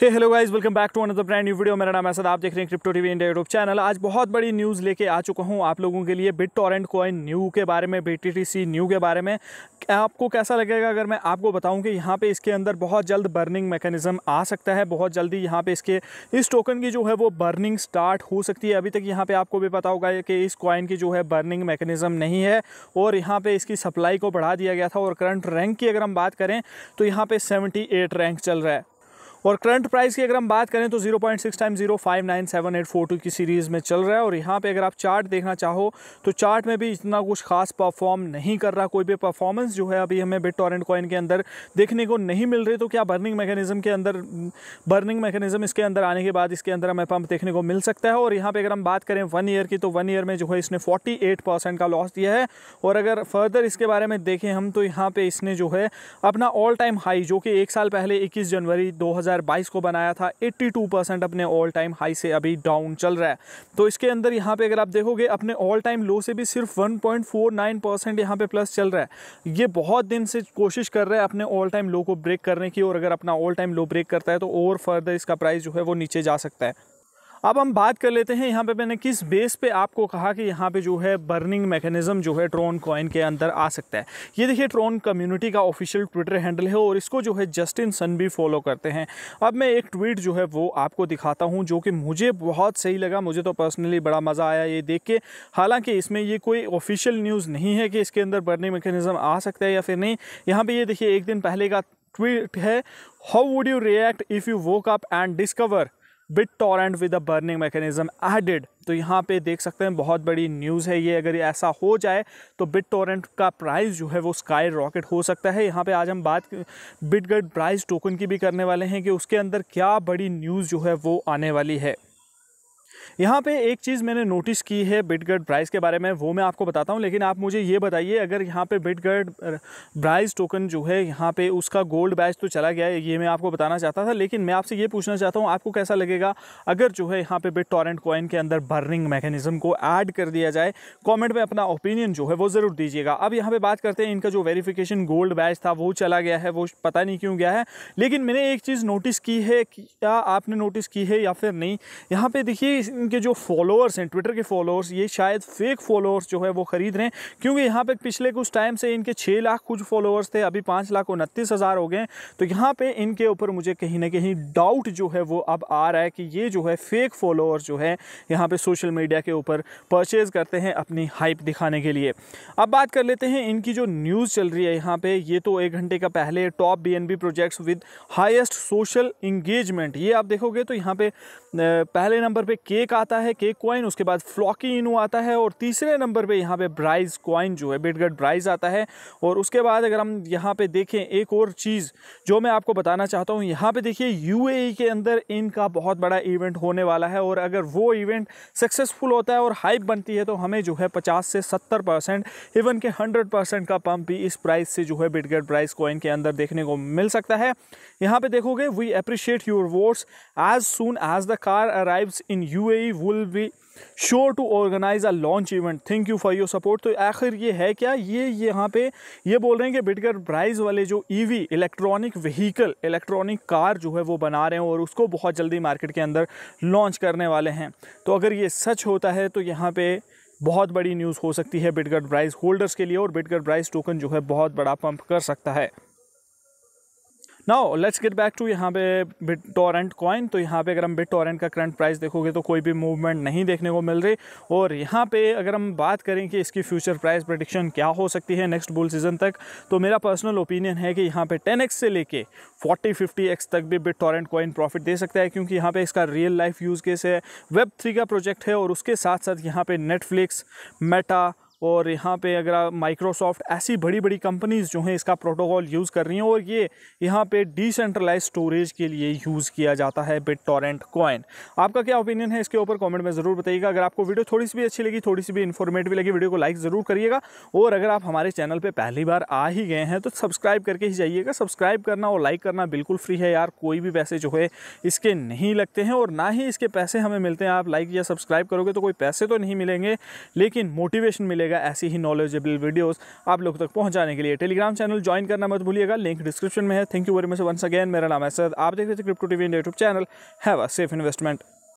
hey hello guys welcome back to another brand new video मेरा नाम है आप देख रहे हैं crypto TV India YouTube channel आज बहुत बड़ी न्यूज़ लेके आ चुका हूँ आप लोगों के लिए बिट टॉरेंट कॉइन न्यू के बारे में बी टी न्यू के बारे में आपको कैसा लगेगा अगर मैं आपको बताऊँ कि यहाँ पे इसके अंदर बहुत जल्द बर्निंग मैकेनिज्म आ सकता है बहुत जल्दी यहाँ पे इसके इस टोकन की जो है वो बर्निंग स्टार्ट हो सकती है अभी तक यहाँ पर आपको भी पता होगा कि इस कॉइन की जो है बर्निंग मैकेनिज्म नहीं है और यहाँ पर इसकी सप्लाई को बढ़ा दिया गया था और करंट रैंक की अगर हम बात करें तो यहाँ पर सेवेंटी रैंक चल रहा है और करंट प्राइस की अगर हम बात करें तो 0.6 point six time zero five nine seven eight four two की सीरीज़ में चल रहा है और यहाँ पे अगर आप चार्ट देखना चाहो तो चार्ट में भी इतना कुछ खास परफॉर्म नहीं कर रहा कोई भी परफॉर्मेंस जो है अभी हमें बिट टॉरेंट कॉइन के अंदर देखने को नहीं मिल रही तो क्या बर्निंग मैकेनिज़्म के अंदर बर्निंग मैकेनिज़्म इसके अंदर आने के बाद इसके अंदर हमें पंप देखने को मिल सकता है और यहाँ पर अगर हम बात करें वन ईयर की तो वन ईयर में जो है इसने फोर्टी का लॉस दिया है और अगर फर्दर इसके बारे में देखें हम तो यहाँ पर इसने जो है अपना ऑल टाइम हाई जो कि एक साल पहले इक्कीस जनवरी दो 2022 को बनाया था 82 परसेंट अपने ऑल टाइम हाई से अभी डाउन चल रहा है तो इसके अंदर यहाँ पे अगर आप देखोगे अपने ऑल टाइम लो से भी सिर्फ 1.49 पॉइंट परसेंट यहाँ पर प्लस चल रहा है ये बहुत दिन से कोशिश कर रहा है अपने ऑल टाइम लो को ब्रेक करने की और अगर अपना ऑल टाइम लो ब्रेक करता है तो और फर्दर इसका प्राइस जो है वो नीचे जा सकता है अब हम बात कर लेते हैं यहाँ पे मैंने किस बेस पे आपको कहा कि यहाँ पे जो है बर्निंग मैकेनिज्म जो है ट्रोन कॉइन के अंदर आ सकता है ये देखिए ट्रोन कम्युनिटी का ऑफिशियल ट्विटर हैंडल है और इसको जो है जस्टिन सन भी फॉलो करते हैं अब मैं एक ट्वीट जो है वो आपको दिखाता हूँ जो कि मुझे बहुत सही लगा मुझे तो पर्सनली बड़ा मज़ा आया ये देख के हालांकि इसमें ये कोई ऑफिशियल न्यूज़ नहीं है कि इसके अंदर बर्निंग मैकेनिज़म आ सकता है या फिर नहीं यहाँ पर ये देखिए एक दिन पहले का ट्वीट है how would you react if you woke up and discover BitTorrent with a burning mechanism added तो यहाँ पे देख सकते हैं बहुत बड़ी न्यूज़ है ये अगर ऐसा हो जाए तो बिट टॉरेंट का प्राइस जो है वो स्काई रॉकेट हो सकता है यहाँ पे आज हम बात बिटगट प्राइस टोकन की भी करने वाले हैं कि उसके अंदर क्या बड़ी न्यूज़ जो है वो आने वाली है यहाँ पे एक चीज़ मैंने नोटिस की है बिटगर्ड प्राइस के बारे में वो मैं आपको बताता हूँ लेकिन आप मुझे ये बताइए अगर यहाँ पे बिटगर्ड प्राइस टोकन जो है यहाँ पे उसका गोल्ड बैच तो चला गया है ये मैं आपको बताना चाहता था लेकिन मैं आपसे ये पूछना चाहता हूँ आपको कैसा लगेगा अगर जो है यहाँ पे बिट टॉरेंट कॉइन के अंदर बर्निंग मैकेनिज़म को ऐड कर दिया जाए कॉमेंट में अपना ओपिनियन जो है वो ज़रूर दीजिएगा अब यहाँ पर बात करते हैं इनका जो वेरीफिकेशन गोल्ड बैच था वो चला गया है वो पता नहीं क्यों गया है लेकिन मैंने एक चीज़ नोटिस की है क्या आपने नोटिस की है या फिर नहीं यहाँ पर देखिए इनके जो फॉलोअर्स हैं ट्विटर के फॉलोअर्स ये शायद फेक फॉलोअर्स जो है वो ख़रीद रहे हैं क्योंकि यहाँ पे पिछले कुछ टाइम से इनके छः लाख कुछ फॉलोअर्स थे अभी पाँच लाख उनतीस हज़ार हो गए तो यहाँ पे इनके ऊपर मुझे कहीं ना कहीं डाउट जो है वो अब आ रहा है कि ये जो है फेक फॉलोअर्स जो है यहाँ पर सोशल मीडिया के ऊपर परचेज़ करते हैं अपनी हाइप दिखाने के लिए अब बात कर लेते हैं इनकी जो न्यूज़ चल रही है यहाँ पर ये तो एक घंटे का पहले top B projects with highest social engagement ये आप देखोगे तो यहाँ पे पहले नंबर पे केक केक आता है केक क्वाइन उसके बाद फ्लॉकी इनू आता है और तीसरे नंबर पे यहाँ पे ब्राइज क्वाइन जो है बिटगट ब्राइज आता है और उसके बाद अगर हम यहाँ पे देखें एक और चीज़ जो मैं आपको बताना चाहता हूँ यहाँ पे देखिए यूएई e के अंदर इनका बहुत बड़ा इवेंट होने वाला है और अगर वो इवेंट सक्सेसफुल होता है और हाइप बनती है तो हमें जो है पचास से सत्तर परसेंट इवन के हंड्रेड परसेंट का पम्प भी इस प्राइस से जो है बिटगेट ब्राइज कॉइन के अंदर देखने को मिल सकता है यहाँ पर देखोगे we appreciate your votes as soon as the car arrives in you UAE will be sure to organise a launch event thank you for your support तो आखिर ये है क्या ये यहाँ पे ये बोल रहे हैं कि बिटकर प्राइज वाले जो EV electronic vehicle electronic car जो है वो बना रहे हैं और उसको बहुत जल्दी मार्केट के अंदर लॉन्च करने वाले हैं तो अगर ये सच होता है तो यहाँ पे बहुत बड़ी न्यूज़ हो सकती है बिटगर प्राइज होल्डर्स के लिए और बिटगर प्राइज टोकन जो है बहुत बड़ा पंप कर सकता है now let's get back to यहाँ पे बिट टोरेंट कॉइन तो यहाँ पे अगर हम बिट टोरेंट का करंट प्राइस देखोगे तो कोई भी मूवमेंट नहीं देखने को मिल रही और यहाँ पे अगर हम बात करें कि इसकी फ्यूचर प्राइस प्रडिक्शन क्या हो सकती है नेक्स्ट बुल सीजन तक तो मेरा पर्सनल ओपिनियन है कि यहाँ पे टेन से लेके फिफ्टी एक्स तक भी बिट टोरेंट कॉइन प्रॉफिट दे सकता है क्योंकि यहाँ पे इसका रियल लाइफ यूज़ केस है वेब थ्री का प्रोजेक्ट है और उसके साथ साथ यहाँ पे नेटफ्लिक्स मेटा और यहाँ पे अगर आप माइक्रोसॉफ्ट ऐसी बड़ी बड़ी कंपनीज़ जो हैं इसका प्रोटोकॉल यूज़ कर रही हैं और ये यहाँ पे डिसेंट्रलाइज स्टोरेज के लिए यूज़ किया जाता है बिट टॉरेंट कॉइन आपका क्या ओपिनियन है इसके ऊपर कॉमेंट में ज़रूर बताइएगा अगर आपको वीडियो थोड़ी सी भी अच्छी लगी थोड़ी सी भी इन्फॉर्मेटिव लगी वीडियो को लाइक ज़रूर करिएगा और अगर आप हमारे चैनल पर पहली बार आ ही गए हैं तो सब्सक्राइब करके ही जाइएगा सब्सक्राइब करना और लाइक करना बिल्कुल फ्री है यार कोई भी पैसे जो है इसके नहीं लगते हैं और ना ही इसके पैसे हमें मिलते हैं आप लाइक या सब्सक्राइब करोगे तो कोई पैसे तो नहीं मिलेंगे लेकिन मोटिवेशन मिलेगा रहिएगा ऐसी ही नॉलेजेबल वीडियोस आप लोग तक पहुंचाने के लिए टेलीग्राम चैनल ज्वाइन करना मत भूलिएगा लिंक डिस्क्रिप्शन में है thank you very much once again मेरा नाम है सर आप देख रहे थे crypto TV YouTube channel have a safe investment